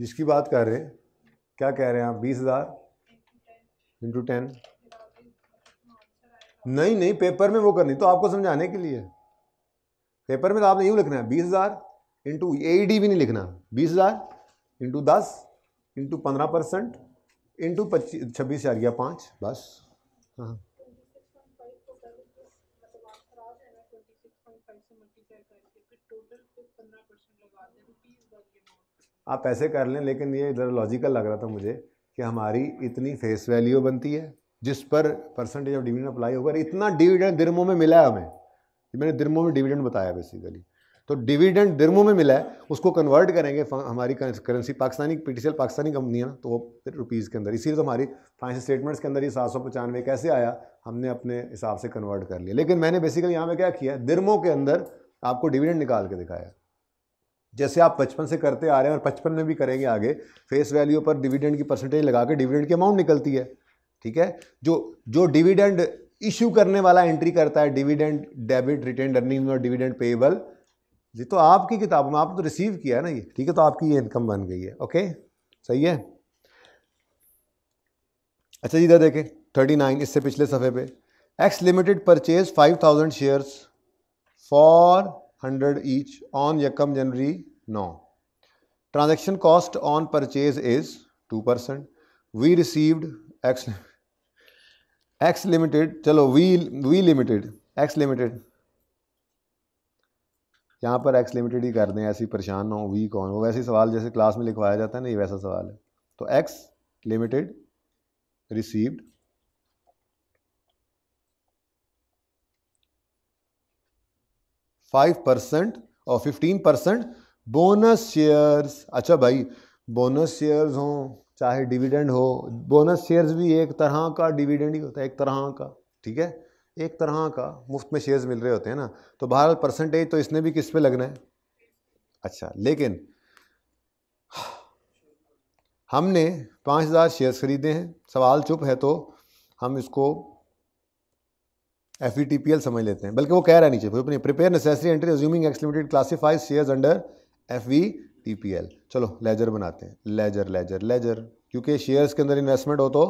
जिसकी बात कर रहे हैं क्या कह रहे हैं आप बीस हज़ार इंटू टेन नहीं नहीं पेपर में वो करनी तो आपको समझाने के लिए पेपर में तो आपने यूं लिखना है बीस हज़ार इंटू ए डी भी नहीं लिखना बीस हज़ार इंटू दस इंटू पंद्रह परसेंट इंटू पच्चीस छब्बीस हज़ार गया पाँच बस हाँ आप ऐसे कर लें लेकिन ये इधर लॉजिकल लग रहा था मुझे कि हमारी इतनी फेस वैल्यू बनती है जिस पर परसेंटेज ऑफ डिविडेंड अप्लाई होगा इतना डिविडेंड दिरमों में मिला है हमें मैंने दिरमों में डिविडेंड बताया बेसिकली तो डिविडेंड दिरमों में मिला है उसको कन्वर्ट करेंगे हमारी currency Pakistani PTCL Pakistani company है ना तो वो फिर रुपीज़ के अंदर इसीलिए तो हमारी फाइनेंशियल स्टेटमेंट्स के अंदर ये सात सौ पचानवे कैसे आया हमने अपने हिसाब से कन्वर्ट कर लिया लेकिन मैंने बेसिकली यहाँ पे क्या किया दिरमों के अंदर आपको डिविडेंड निकाल के दिखाया जैसे आप बचपन से करते आ रहे हैं और बचपन में भी करेंगे आगे फेस वैल्यू पर डिविडेंड की परसेंटेज लगा के डिविडेंड की अमाउंट निकलती है ठीक है जो जो डिविडेंड इश्यू करने वाला एंट्री करता है डिविडेंड डेबिट रिटेन अर्निंग और डिविडेंड पेएबल ये तो आपकी किताब में आपने तो रिसीव किया है ना ये ठीक है तो आपकी ये इनकम बन गई है ओके सही है अच्छा जी इधर देखें थर्टी नाइन इससे पिछले सफ़े पे X limited purchase five thousand shares for hundred each on यकम जनवरी नौ transaction cost on purchase is two percent we received X X limited चलो we we limited X limited यहाँ पर एक्स लिमिटेड ही कर दें ऐसी परेशान ना हो वी कौन हो वैसे सवाल जैसे क्लास में लिखवाया जाता है ना ये वैसा सवाल है तो X limited received five percent और फिफ्टीन परसेंट बोनस शेयर्स अच्छा भाई बोनस शेयर्स हो चाहे डिविडेंड हो बोनस शेयर्स भी एक तरह का डिविडेंड ही होता है एक तरह का ठीक है एक तरह का मुफ्त में शेयर्स मिल रहे होते हैं ना तो बहरहाल परसेंटेज तो इसने भी किस पे लगना है अच्छा लेकिन हमने पाँच हज़ार शेयर्स खरीदे हैं सवाल चुप है तो हम इसको एफ e समझ लेते हैं बल्कि वो कह रहा है नीचे अपनी prepare necessary entry resuming X limited classifies shares under F चलो लेजर बनाते हैं लेजर लेजर लेजर क्योंकि शेयर्स के अंदर इन्वेस्टमेंट हो तो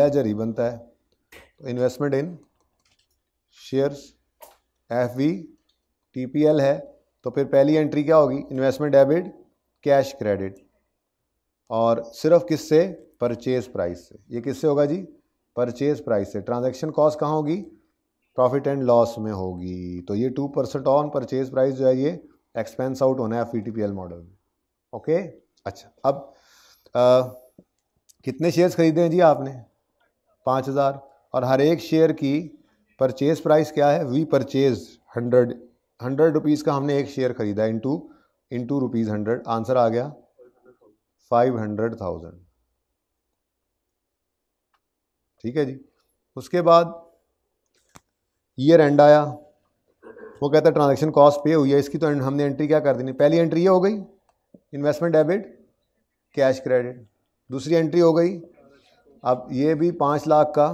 लेजर ही बनता है तो investment in shares F V T P L है तो फिर पहली एंट्री क्या होगी इन्वेस्टमेंट डेबिट कैश क्रेडिट और सिर्फ किससे परचेज प्राइस से ये किससे होगा जी परचेज प्राइस से ट्रांजैक्शन कॉस्ट कहाँ होगी प्रॉफिट एंड लॉस में होगी तो ये two percent on purchase price जो है ये एक्सपेंस आउट होना है F T P L model में ओके अच्छा अब आ, कितने शेयर्स खरीदे हैं जी आपने पाँच हज़ार और हर एक शेयर की परचेज़ प्राइस क्या है we purchase hundred hundred rupees का हमने एक शेयर ख़रीदा into into rupees hundred answer आ गया फाइव हंड्रेड थाउजेंड ठीक है जी उसके बाद ईयर एंड आया वो कहता है ट्रांजेक्शन कॉस्ट पे हुई है इसकी तो हमने एंट्री क्या कर देनी पहली एंट्री ये हो गई इन्वेस्टमेंट डेबिट कैश क्रेडिट दूसरी एंट्री हो गई अब ये भी पाँच लाख का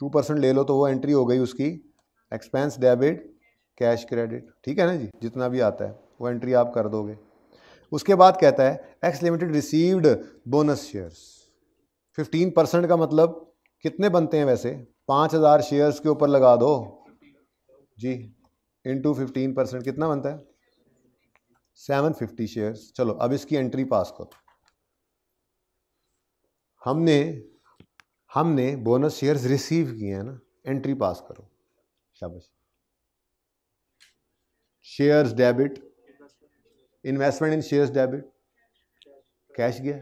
टू परसेंट ले लो तो वो एंट्री हो गई उसकी एक्सपेंस डेबिट कैश क्रेडिट ठीक है ना जी जितना भी आता है वो एंट्री आप कर दोगे उसके बाद कहता है X limited received bonus shares fifteen percent का मतलब कितने बनते हैं वैसे पाँच हज़ार शेयर्स के ऊपर लगा दो जी इंटू फिफ्टीन परसेंट कितना बनता है सेवन फिफ्टी शेयर्स चलो अब इसकी एंट्री पास करो हमने हमने बोनस शेयर्स रिसीव किए हैं ना एंट्री पास करो शाबाश shares debit investment in shares debit cash गया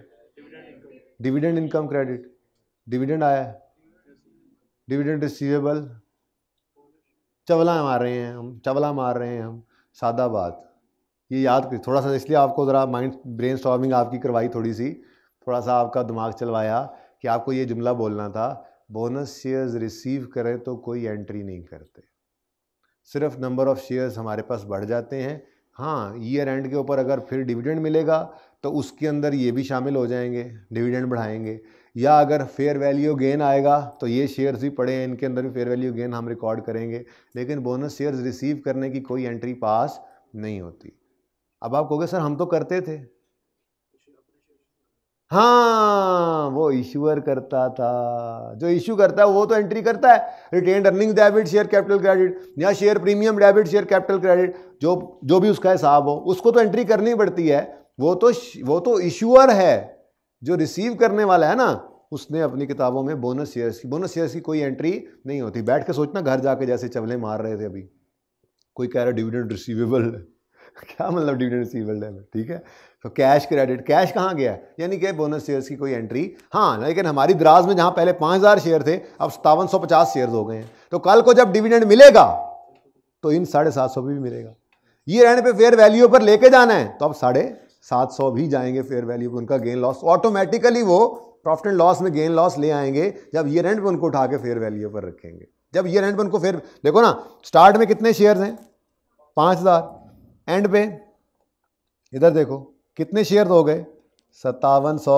डिविडेंड इनकम क्रेडिट डिविडेंड आया डिविडेंड रिसीवेबल चवला मार रहे हैं हम चवला मार रहे हैं हम सादा बात ये याद कर थोड़ा सा इसलिए आपको ज़रा माइंड ब्रेन आपकी करवाई थोड़ी सी थोड़ा सा आपका दिमाग चलवाया कि आपको ये जुमला बोलना था बोनस शेयर्स रिसीव करें तो कोई एंट्री नहीं करते सिर्फ नंबर ऑफ़ शेयर्स हमारे पास बढ़ जाते हैं हाँ ईयर एंड के ऊपर अगर फिर डिविडेंड मिलेगा तो उसके अंदर ये भी शामिल हो जाएंगे डिविडेंड बढ़ाएंगे या अगर फेयर वैल्यू गेन आएगा तो ये शेयर्स भी पड़े हैं इनके अंदर भी फेयर वैल्यू गेन हम रिकॉर्ड करेंगे लेकिन बोनस शेयर्स रिसीव करने की कोई एंट्री पास नहीं होती अब आप कहोगे सर हम तो करते थे हाँ वो इश्यूअर करता था जो इश्यू करता है वो तो एंट्री करता है retain earning debit share capital credit या share premium debit share capital credit जो जो भी उसका हिसाब हो उसको तो एंट्री करनी पड़ती है वो तो वो तो इश्यूअर है जो रिसीव करने वाला है ना उसने अपनी किताबों में बोनस शेयर्स की बोनस शेयर्स की कोई एंट्री नहीं होती बैठ के सोचना घर जाके जैसे चवले मार रहे थे अभी कोई कह रहा डिविडेंड रिसीवेबल क्या मतलब डिविडेंड रिसीवेबल है ठीक है तो कैश क्रेडिट कैश कहाँ गया यानी कि बोनस शेयर्स की कोई एंट्री हाँ लेकिन हमारी दराज में जहाँ पहले पाँच हज़ार शेयर थे अब सतावन सौ पचास शेयर हो गए हैं तो कल को जब डिविडेंड मिलेगा तो इन साढ़े सात सौ भी मिलेगा ये रहने पे फेयर वैल्यू पर लेके जाना है तो अब साढ़े सात सौ भी जाएंगे फेयर वैल्यू पर उनका गेन लॉस ऑटोमेटिकली वो प्रॉफिट एंड लॉस में गेन लॉस ले आएंगे जब ये रेंट पर उनको उठा के फेयर वैल्यू पर रखेंगे जब ये रेंट पर उनको फेयर देखो ना स्टार्ट में कितने शेयर्स हैं पाँच हज़ार एंड पे इधर देखो कितने शेयर हो गए सत्तावन सौ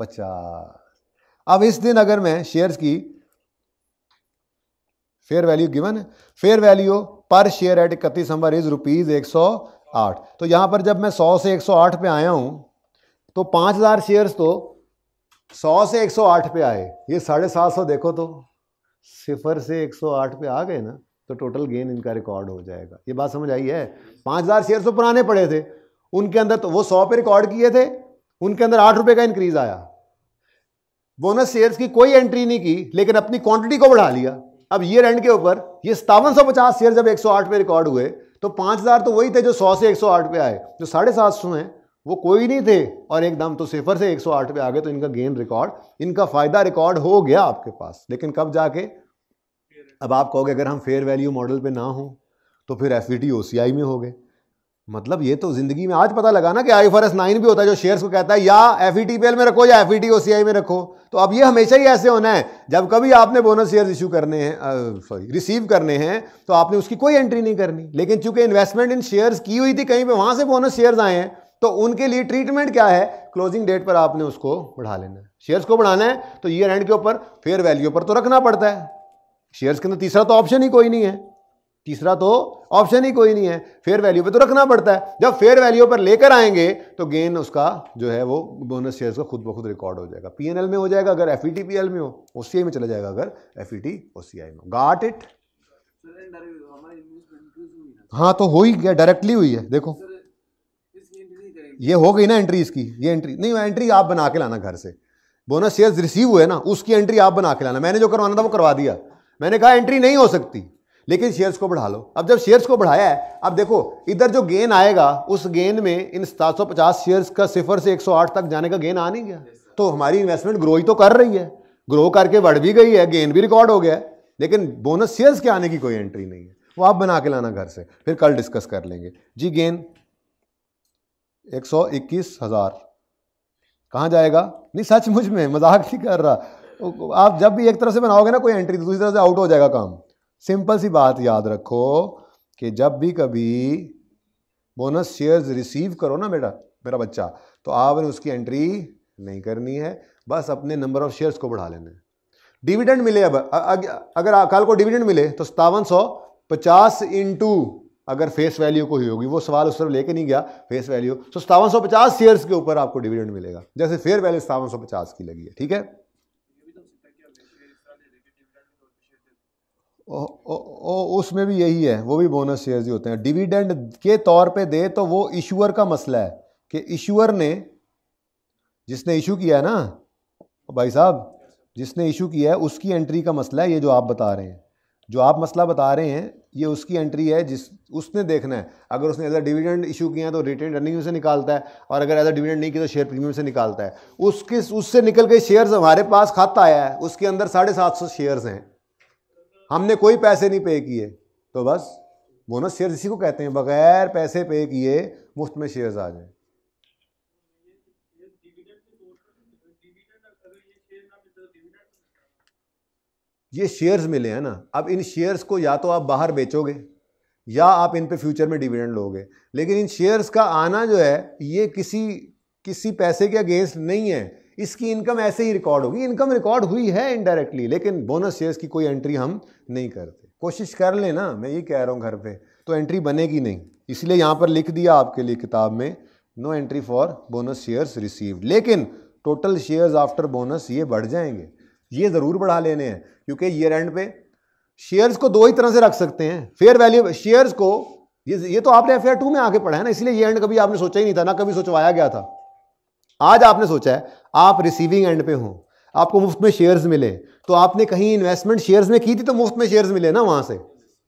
पचास अब इस दिन अगर मैं शेयर्स की fair value given fair value पर शेयर एट इकतीस नंबर इज रुपीज एक सौ आठ तो यहां पर जब मैं सौ से एक सौ आठ पे आया हूं तो पांच हजार शेयर्स तो सौ से एक सौ आठ पे आए ये साढ़े सात सौ देखो तो सिफर से एक सौ आठ पे आ गए ना तो टोटल गेन इनका रिकॉर्ड हो जाएगा ये बात समझ आई है पाँच हज़ार शेयर तो पुराने पड़े थे उनके अंदर तो वो सौ पे रिकॉर्ड किए थे उनके अंदर आठ रुपये का इंक्रीज आया बोनस शेयर्स की कोई एंट्री नहीं की लेकिन अपनी क्वांटिटी को बढ़ा लिया अब ये एंड के ऊपर ये सतावन सौ पचास शेयर जब एक सौ आठ पे रिकॉर्ड हुए तो पाँच हज़ार तो वही थे जो सौ से एक सौ आठ पे आए जो साढ़े सात सौ हैं वो कोई नहीं थे और एकदम तो सिफर से एक सौ आठ पे आ गए तो इनका गेन रिकॉर्ड इनका फ़ायदा रिकॉर्ड हो गया आपके पास लेकिन कब जाके अब आप कहोगे अगर हम फेयर वैल्यू मॉडल पे ना हों तो फिर F E T O C I में हो गए मतलब ये तो ज़िंदगी में आज पता लगा ना कि आई फर एस नाइन भी होता है जो शेयर्स को कहता है या F E T P L में रखो या F E T O C I में रखो तो अब ये हमेशा ही ऐसे होना है जब कभी आपने बोनस शेयर इशू करने हैं सॉरी रिसीव करने हैं तो आपने उसकी कोई एंट्री नहीं करनी लेकिन चूंकि इन्वेस्टमेंट इन शेयर्स की हुई थी कहीं पर वहां से बोनस शेयर्स आए हैं तो उनके लिए ट्रीटमेंट क्या है क्लोजिंग डेट पर आपने उसको बढ़ा लेना है शेयर्स को बढ़ाना है तो ईयर एंड के ऊपर फेयर वैल्यू पर तो रखना पड़ता है शेयर्स के अंदर तीसरा तो ऑप्शन ही कोई नहीं है तीसरा तो ऑप्शन ही कोई नहीं है फेयर वैल्यू पे तो रखना पड़ता है जब फेयर वैल्यू पर लेकर आएंगे तो गेन उसका जो है वो बोनस शेयर्स का खुद ब खुद रिकॉर्ड हो जाएगा पी में हो जाएगा अगर एफ एल e में हो आई में चला जाएगा अगर एफ आई e में गाट इट हाँ तो हो ही गया डायरेक्टली हुई है देखो ये हो गई ना एंट्री इसकी ये एंट्री नहीं एंट्री आप बना के लाना घर से बोनस शेयर्स रिसीव हुए ना उसकी एंट्री आप बना के लाना मैंने जो करवाना था वो करवा दिया मैंने कहा एंट्री नहीं हो सकती लेकिन शेयर्स को बढ़ा लो अब जब शेयर्स को बढ़ाया है अब देखो इधर जो गेन आएगा उस गेन में इन 750 शेयर्स का सिफर से 108 तक जाने का गेन आ नहीं गया तो हमारी इन्वेस्टमेंट ग्रो ही तो कर रही है ग्रो करके बढ़ भी गई है गेन भी रिकॉर्ड हो गया है लेकिन बोनस शेयर्स के आने की कोई एंट्री नहीं है वो आप बना के लाना घर से फिर कल डिस्कस कर लेंगे जी गेन एक सौ इक्कीस हज़ार जाएगा नहीं सचमुच में मजाक नहीं कर रहा आप जब भी एक तरह से बनाओगे ना कोई एंट्री तो दूसरी तरह से आउट हो जाएगा काम सिंपल सी बात याद रखो कि जब भी कभी बोनस शेयर्स रिसीव करो ना बेटा मेरा बच्चा तो आपने उसकी एंट्री नहीं करनी है बस अपने नंबर ऑफ शेयर्स को बढ़ा लेना है डिविडेंड मिले अब अगर कल को डिविडेंड मिले तो सतावन सौ पचास इंटू अगर फेस वैल्यू को ही होगी वो सवाल उस तरफ लेके नहीं गया फेस वैल्यू तो सतावन सौ पचास शेयर्स के ऊपर आपको डिविडेंड मिलेगा जैसे फेयर वैल्यू सतावन सौ पचास की लगी है ठीक है ओ, उसमें भी यही है वो भी बोनस शेयर्स ही होते हैं डिविडेंड के तौर पे दे तो वो इशूअर का मसला है कि इशूअर ने जिसने इशू किया है ना भाई साहब जिसने इशू किया है उसकी एंट्री का मसला है ये जो आप बता रहे हैं जो आप मसला बता रहे हैं ये उसकी एंट्री है जिस उसने देखना है अगर उसने एज डिविडेंड इशू किया है तो रिटर्न रनिंग से निकालता है और अगर एज डिविडेंड नहीं किया तो शेयर प्रीमियम से निकालता है उसके उससे निकल के शेयर्स हमारे पास खाता आया है उसके अंदर साढ़े सात सौ शेयर्स हैं हमने कोई पैसे नहीं पे किए तो बस बोनस शेयर इसी को कहते हैं बगैर पैसे पे किए मुफ्त में शेयर्स आ जाए ये शेयर्स मिले हैं ना अब इन शेयर्स को या तो आप बाहर बेचोगे या आप इन पे फ्यूचर में डिविडेंड लोगे लेकिन इन शेयर्स का आना जो है ये किसी किसी पैसे के अगेंस्ट नहीं है इसकी इनकम ऐसे ही रिकॉर्ड होगी इनकम रिकॉर्ड हुई है इनडायरेक्टली लेकिन बोनस शेयर्स की कोई एंट्री हम नहीं करते कोशिश कर लेना मैं ये कह रहा हूँ घर पे तो एंट्री बनेगी नहीं इसलिए यहाँ पर लिख दिया आपके लिए किताब में no entry for bonus shares received लेकिन टोटल शेयर्स आफ्टर बोनस ये बढ़ जाएंगे ये ज़रूर बढ़ा लेने हैं क्योंकि ईयर एंड पे शेयर्स को दो ही तरह से रख सकते हैं फेयर वैल्यू शेयर्स को ये ये तो आपने एफ टू में आके पढ़ा है ना इसलिए ये एंड कभी आपने सोचा ही नहीं था ना कभी सोचवाया गया था आज आपने सोचा है आप रिसीविंग एंड पे हो आपको मुफ्त में शेयर्स मिले तो आपने कहीं इन्वेस्टमेंट शेयर्स में की थी तो मुफ्त में शेयर्स मिले ना वहाँ से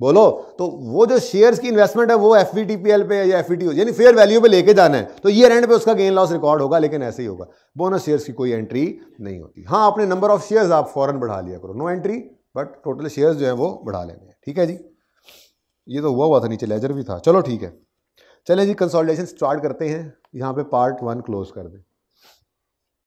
बोलो तो वो जो शेयर्स की इन्वेस्टमेंट है वो एफ पे या एफ यानी फेयर वैल्यू पे लेके जाना है तो ये एंड पे उसका गेन लॉस रिकॉर्ड होगा लेकिन ऐसे ही होगा बोनस शेयर्स की कोई एंट्री नहीं होती हाँ आपने नंबर ऑफ शेयर्स आप फॉरन बढ़ा लिया करो no entry but total shares जो है वो बढ़ा लेने हैं ठीक है जी ये तो हुआ हुआ था नीचे लेजर भी था चलो ठीक है चले जी कंसोलिडेशन स्टार्ट करते हैं यहाँ पे पार्ट वन क्लोज कर दें